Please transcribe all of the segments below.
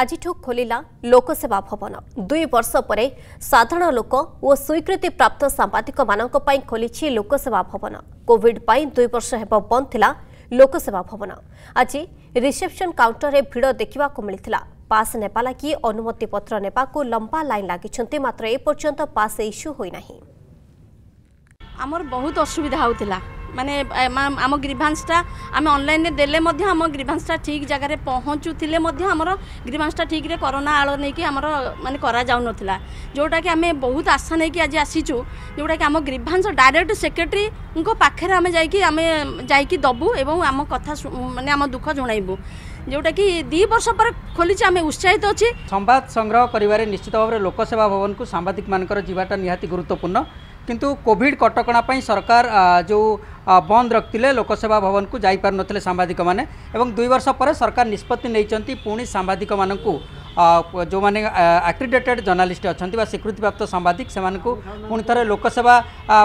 ଆଜିଠୁ ଖୋଲିଲା ଲୋକସେବା ଭବନ ଦୁଇ ବର୍ଷ ପରେ ସାଧାରଣ ଲୋକ ଓ ସ୍ୱୀକୃତିପ୍ରାପ୍ତ ସାମ୍ବାଦିକମାନଙ୍କ ପାଇଁ ଖୋଲିଛି ଲୋକସେବା ଭବନ କୋଭିଡ୍ ପାଇଁ ଦୁଇ ବର୍ଷ ହେବ ବନ୍ଦ ଥିଲା ଲୋକସେବା ଭବନ ଆଜି ରିସେପ୍ସନ୍ କାଉଣ୍ଟରରେ ଭିଡ଼ ଦେଖିବାକୁ ମିଳିଥିଲା ପାସ୍ ନେବା ଲାଗି ଅନୁମତିପତ୍ର ନେବାକୁ ଲମ୍ବା ଲାଇନ୍ ଲାଗିଛନ୍ତି ମାତ୍ର ଏପର୍ଯ୍ୟନ୍ତ ପାସ୍ ଇସ୍ୟୁ ହୋଇନାହିଁ ଆମର ବହୁତ ଅସୁବିଧା ହେଉଥିଲା ମାନେ ଆମ ଗ୍ରିଭାନ୍ସଟା ଆମେ ଅନଲାଇନ୍ରେ ଦେଲେ ମଧ୍ୟ ଆମ ଗ୍ରିଭାନ୍ସଟା ଠିକ୍ ଜାଗାରେ ପହଞ୍ଚୁଥିଲେ ମଧ୍ୟ ଆମର ଗ୍ରିଭାନ୍ସଟା ଠିକ୍ରେ କରୋନା ଆଳ ନେଇକି ଆମର ମାନେ କରାଯାଉନଥିଲା ଯେଉଁଟାକି ଆମେ ବହୁତ ଆଶା ନେଇକି ଆଜି ଆସିଛୁ ଯେଉଁଟାକି ଆମ ଗ୍ରିଭାନ୍ସ ଡାଇରେକ୍ଟ ସେକ୍ରେଟେରୀଙ୍କ ପାଖରେ ଆମେ ଯାଇକି ଆମେ ଯାଇକି ଦେବୁ ଏବଂ ଆମ କଥା ମାନେ ଆମ ଦୁଃଖ ଜଣାଇବୁ ଯେଉଁଟାକି ଦୁଇ ବର୍ଷ ପରେ ଖୋଲିଛି ଆମେ ଉତ୍ସାହିତ ଅଛି ସମ୍ବାଦ ସଂଗ୍ରହ କରିବାରେ ନିଶ୍ଚିତ ଭାବରେ ଲୋକସେବା ଭବନକୁ ସାମ୍ବାଦିକମାନଙ୍କର ଯିବାଟା ନିହାତି ଗୁରୁତ୍ୱପୂର୍ଣ୍ଣ কিন্তু কোভিড কটকনা পাই সরকার যে বন্ধ রাখtile লোকসভা ভবনକୁ যাই পারন নtile সাংবাদিক মানে এবং 2 বছর পরে সরকার নিস্পত্তি nei চন্তি পূর্ণ সাংবাদিক মানକୁ जो मैंने आक्रिडेटेड जर्नालीस्ट अच्छा स्वीकृतिप्राप्त सांबादिक से थे लोकसेवा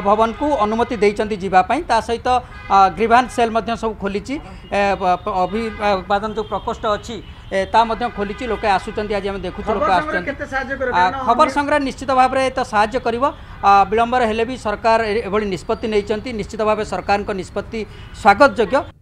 भवन को अनुमति देपाई ता सहित ग्रीभान सेल सब खोली अभिवादन जो प्रकोष्ठ अच्छी ता खोली लोक आसुच्च आज आम देखु लोक आस खबर संग्रह निश्चित भाव में तो साहय कर विलंबर हेले भी सरकार एभली निष्पत्ति निश्चित भाव सरकार निष्पत्ति स्वागत योग्य